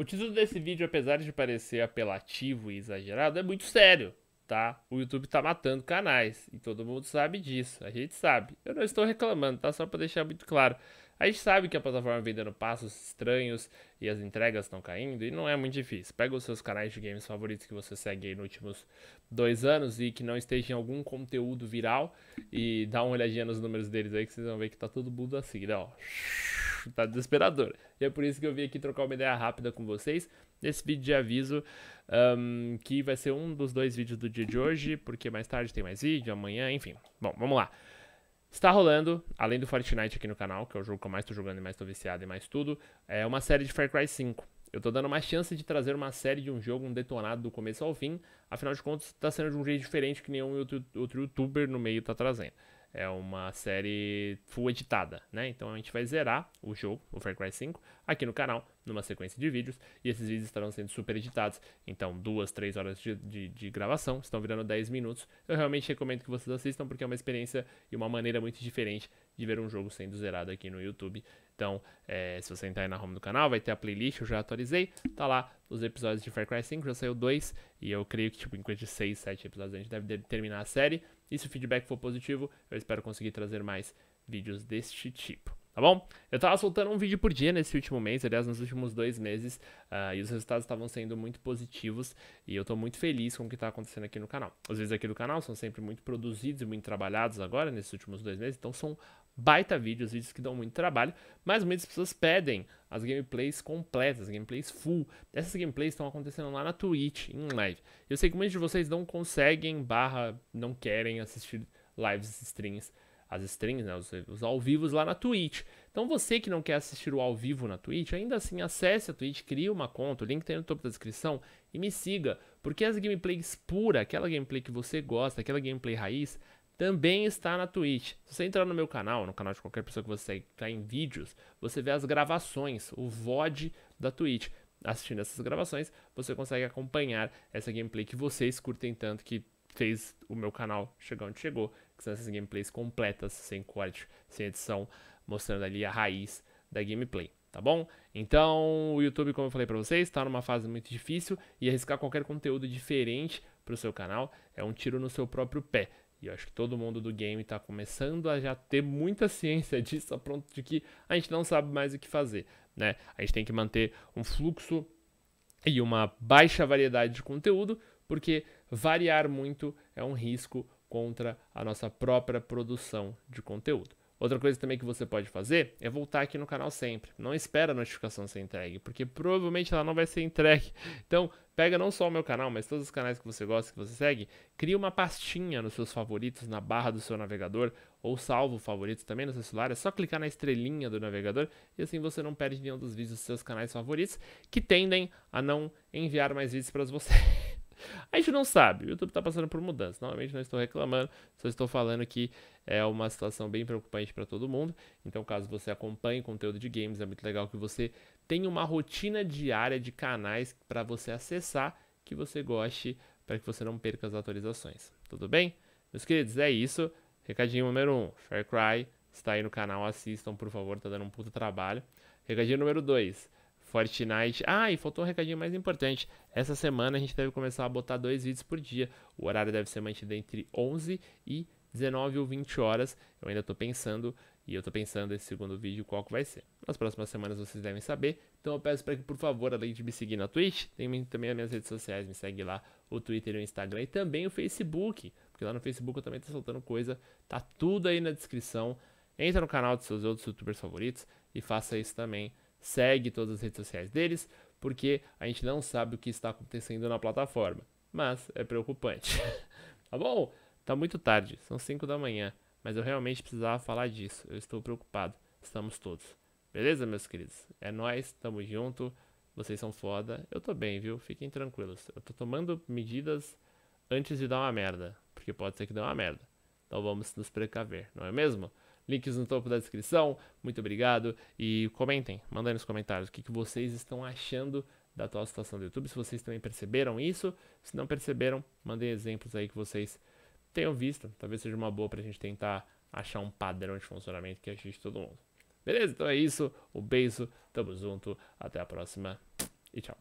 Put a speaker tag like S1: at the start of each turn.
S1: O título desse vídeo, apesar de parecer apelativo e exagerado, é muito sério, tá? O YouTube tá matando canais e todo mundo sabe disso, a gente sabe. Eu não estou reclamando, tá? Só para deixar muito claro. A gente sabe que a plataforma vem dando passos estranhos e as entregas estão caindo e não é muito difícil. Pega os seus canais de games favoritos que você segue aí nos últimos dois anos e que não esteja em algum conteúdo viral e dá uma olhadinha nos números deles aí que vocês vão ver que tá todo mundo assim, né? Ó. tá desesperador. E é por isso que eu vim aqui trocar uma ideia rápida com vocês. Nesse vídeo de aviso, um, que vai ser um dos dois vídeos do dia de hoje, porque mais tarde tem mais vídeo, amanhã, enfim. Bom, vamos lá. Está rolando, além do Fortnite aqui no canal, que é o jogo que eu mais tô jogando e mais tô viciado e mais tudo, é uma série de Far Cry 5. Eu tô dando uma chance de trazer uma série de um jogo, um detonado do começo ao fim. Afinal de contas, tá sendo de um jeito diferente que nenhum outro, outro youtuber no meio tá trazendo. É uma série full editada, né? Então a gente vai zerar o jogo, o Far Cry 5, aqui no canal, numa sequência de vídeos. E esses vídeos estarão sendo super editados. Então, duas, três horas de, de, de gravação, estão virando 10 minutos. Eu realmente recomendo que vocês assistam, porque é uma experiência e uma maneira muito diferente de ver um jogo sendo zerado aqui no YouTube. Então, é, se você entrar aí na home do canal, vai ter a playlist, eu já atualizei. Tá lá os episódios de Far Cry 5, já saiu dois. E eu creio que, tipo, em coisa de 6, 7 episódios a gente deve terminar a série. E se o feedback for positivo, eu espero conseguir trazer mais vídeos deste tipo tá bom? Eu tava soltando um vídeo por dia nesse último mês, aliás, nos últimos dois meses, uh, e os resultados estavam sendo muito positivos, e eu tô muito feliz com o que tá acontecendo aqui no canal. Os vídeos aqui do canal são sempre muito produzidos e muito trabalhados agora, nesses últimos dois meses, então são baita vídeos, vídeos que dão muito trabalho, mas muitas pessoas pedem as gameplays completas, gameplays full. Essas gameplays estão acontecendo lá na Twitch, em live. Eu sei que muitos de vocês não conseguem, barra, não querem assistir lives, streams as strings, né, os, os ao vivos lá na Twitch. Então você que não quer assistir o ao vivo na Twitch, ainda assim acesse a Twitch, crie uma conta, o link está aí no topo da descrição e me siga, porque as gameplays pura, aquela gameplay que você gosta, aquela gameplay raiz, também está na Twitch. Se você entrar no meu canal, no canal de qualquer pessoa que você segue, tá em vídeos, você vê as gravações, o VOD da Twitch assistindo essas gravações, você consegue acompanhar essa gameplay que vocês curtem tanto que fez o meu canal chegar onde chegou, que são essas gameplays completas, sem corte, sem edição, mostrando ali a raiz da gameplay, tá bom? Então, o YouTube, como eu falei para vocês, está numa fase muito difícil e arriscar qualquer conteúdo diferente para o seu canal é um tiro no seu próprio pé. E eu acho que todo mundo do game está começando a já ter muita ciência disso, a pronto de que a gente não sabe mais o que fazer, né? A gente tem que manter um fluxo e uma baixa variedade de conteúdo porque variar muito é um risco contra a nossa própria produção de conteúdo. Outra coisa também que você pode fazer é voltar aqui no canal sempre. Não espera a notificação ser entregue, porque provavelmente ela não vai ser entregue. Então, pega não só o meu canal, mas todos os canais que você gosta, que você segue, cria uma pastinha nos seus favoritos na barra do seu navegador, ou salvo favoritos também no seu celular. É só clicar na estrelinha do navegador e assim você não perde nenhum dos vídeos dos seus canais favoritos, que tendem a não enviar mais vídeos para você. A gente não sabe, o YouTube está passando por mudanças. Novamente, não estou reclamando, só estou falando que é uma situação bem preocupante para todo mundo. Então, caso você acompanhe conteúdo de games, é muito legal que você tenha uma rotina diária de canais para você acessar que você goste, para que você não perca as atualizações. Tudo bem? Meus queridos, é isso. Recadinho número 1, um, fair Cry está aí no canal, assistam, por favor, tá dando um puta trabalho. Recadinho número 2, Fortnite. Ah, e faltou um recadinho mais importante. Essa semana a gente deve começar a botar dois vídeos por dia. O horário deve ser mantido entre 11 e 19 ou 20 horas. Eu ainda estou pensando e eu estou pensando esse segundo vídeo qual que vai ser. Nas próximas semanas vocês devem saber. Então eu peço para que, por favor, além de me seguir na Twitch, tem também as minhas redes sociais, me segue lá, o Twitter, e o Instagram e também o Facebook, porque lá no Facebook eu também estou soltando coisa. Tá tudo aí na descrição. Entra no canal dos seus outros youtubers favoritos e faça isso também segue todas as redes sociais deles, porque a gente não sabe o que está acontecendo na plataforma. Mas é preocupante. tá bom? Tá muito tarde, são 5 da manhã, mas eu realmente precisava falar disso. Eu estou preocupado. Estamos todos. Beleza, meus queridos? É nós, tamo junto. Vocês são foda. Eu tô bem, viu? Fiquem tranquilos. Eu tô tomando medidas antes de dar uma merda, porque pode ser que dê uma merda. Então vamos nos precaver, não é mesmo? links no topo da descrição. Muito obrigado e comentem, mandem nos comentários o que, que vocês estão achando da atual situação do YouTube, se vocês também perceberam isso. Se não perceberam, mandem exemplos aí que vocês tenham visto. Talvez seja uma boa para a gente tentar achar um padrão de funcionamento que ajude todo mundo. Beleza? Então é isso. Um beijo, tamo junto, até a próxima e tchau.